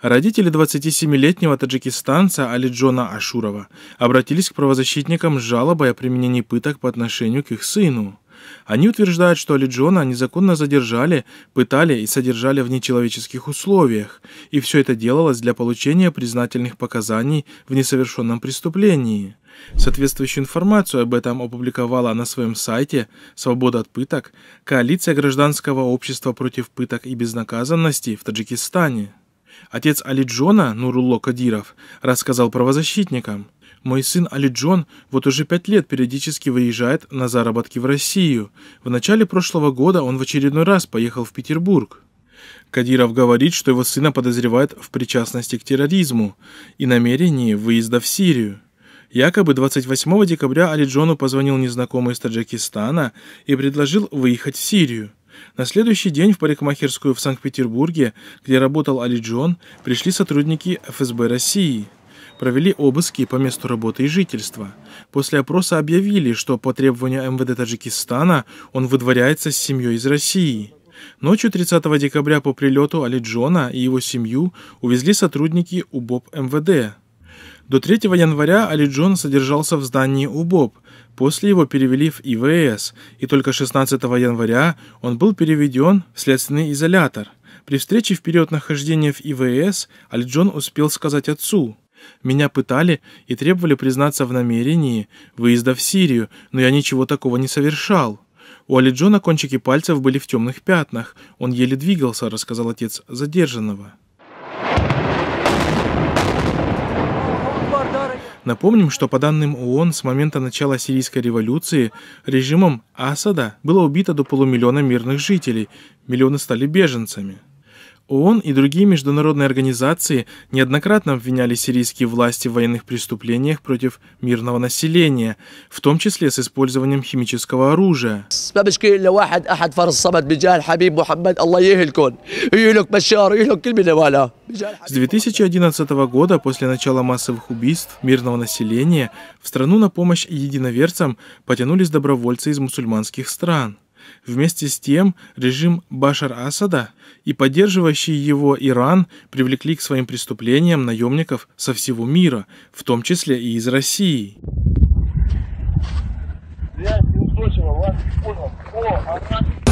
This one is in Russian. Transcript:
Родители 27-летнего таджикистанца Алиджона Ашурова обратились к правозащитникам с жалобой о применении пыток по отношению к их сыну. Они утверждают, что Алиджона незаконно задержали, пытали и содержали в нечеловеческих условиях, и все это делалось для получения признательных показаний в несовершенном преступлении. Соответствующую информацию об этом опубликовала на своем сайте «Свобода от пыток» Коалиция гражданского общества против пыток и безнаказанности в Таджикистане. Отец Алиджона, Нурулло Кадиров, рассказал правозащитникам. Мой сын Алиджон вот уже пять лет периодически выезжает на заработки в Россию. В начале прошлого года он в очередной раз поехал в Петербург. Кадиров говорит, что его сына подозревают в причастности к терроризму и намерении выезда в Сирию. Якобы 28 декабря Алиджону позвонил незнакомый из Таджикистана и предложил выехать в Сирию. На следующий день в парикмахерскую в Санкт-Петербурге, где работал Али Джон, пришли сотрудники ФСБ России. Провели обыски по месту работы и жительства. После опроса объявили, что по требованию МВД Таджикистана он выдворяется с семьей из России. Ночью 30 декабря по прилету Али Джона и его семью увезли сотрудники УБОП МВД. До 3 января Али Джон содержался в здании УБОП, После его перевели в ИВС, и только 16 января он был переведен в следственный изолятор. При встрече в период нахождения в ИВС Альджон успел сказать отцу «Меня пытали и требовали признаться в намерении выезда в Сирию, но я ничего такого не совершал». У Алиджона кончики пальцев были в темных пятнах. Он еле двигался, рассказал отец задержанного. Напомним, что по данным ООН с момента начала сирийской революции режимом Асада было убито до полумиллиона мирных жителей, миллионы стали беженцами. ООН и другие международные организации неоднократно обвиняли сирийские власти в военных преступлениях против мирного населения, в том числе с использованием химического оружия. С 2011 года, после начала массовых убийств мирного населения, в страну на помощь единоверцам потянулись добровольцы из мусульманских стран. Вместе с тем режим Башар-Асада и поддерживающий его Иран привлекли к своим преступлениям наемников со всего мира, в том числе и из России. Я не услышал, вас понял. О, она...